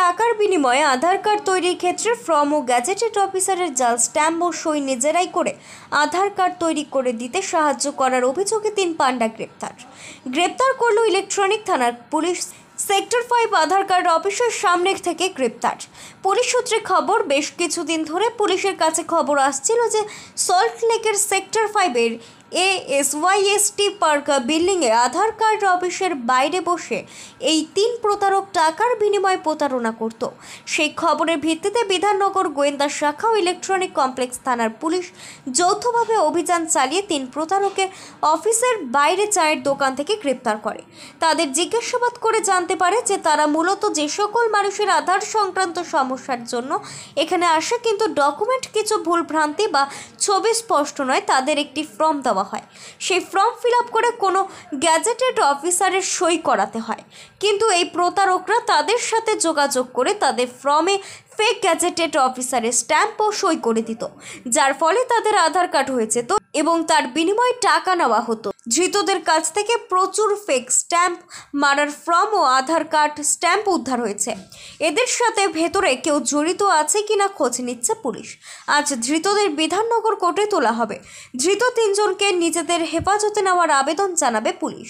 টাকার বিনিময়ে আধার কার্ড তৈরির ক্ষেত্রে ফ্রম ও গ্যাজেটেড অফিসারের জাল স্ট্যাম্প ও সই নিজেরাই করে আধার কার্ড তৈরি করে দিতে সাহায্য করার অভিযোগে তিন পাণ্ডা গ্রেপ্তার গ্রেপ্তার করল ইলেকট্রনিক থানার পুলিশ সেক্টর ফাইভ আধার কার্ড অফিসের সামনে থেকে গ্রেপ্তার পুলিশ সূত্রে খবর বেশ কিছুদিন ধরে পুলিশের কাছে খবর আসছিল যে সল্ট লেকের সেক্টর ফাইভের এ এস ওয়াই টি পার্কা বিল্ডিংয়ে আধার কার্ড অফিসের বাইরে বসে এই তিন প্রতারক টাকার বিনিময়ে প্রতারণা করত সেই খবরের ভিত্তিতে বিধাননগর গোয়েন্দা শাখা ও ইলেকট্রনিক কমপ্লেক্স থানার পুলিশ যৌথভাবে অভিযান চালিয়ে তিন প্রতারককে অফিসের বাইরে চায়ের দোকান থেকে গ্রেপ্তার করে তাদের জিজ্ঞাসাবাদ করে জানতে পারে যে তারা মূলত যে সকল মানুষের আধার সংক্রান্ত সমস্যার জন্য এখানে আসে কিন্তু ডকুমেন্ট কিছু ভুলভ্রান্তি বা ছবি স্পষ্ট নয় তাদের একটি ফর্ম দেওয়া দেওয়া হয় সেই ফর্ম ফিল আপ করে কোনো গ্যাজেটেড অফিসারের সই করাতে হয় কিন্তু এই প্রতারকরা তাদের সাথে যোগাযোগ করে তাদের ফর্মে ফেক গ্যাজেটেড অফিসারের স্ট্যাম্পও সই করে দিত যার ফলে তাদের আধার কার্ড হয়েছে তো এবং তার বিনিময়ে টাকা নেওয়া হতো ধৃতদের কাছ থেকে প্রচুর ফেক স্ট্যাম্প মারার ফর্ম ও আধার কার্ড স্ট্যাম্প উদ্ধার হয়েছে এদের সাথে ভেতরে কেউ জড়িত আছে কিনা খোঁজ নিচ্ছে পুলিশ আজ ধৃতদের বিধাননগর কোর্টে তোলা হবে ধৃত তিনজনকে নিজেদের হেফাজতে নেওয়ার আবেদন জানাবে পুলিশ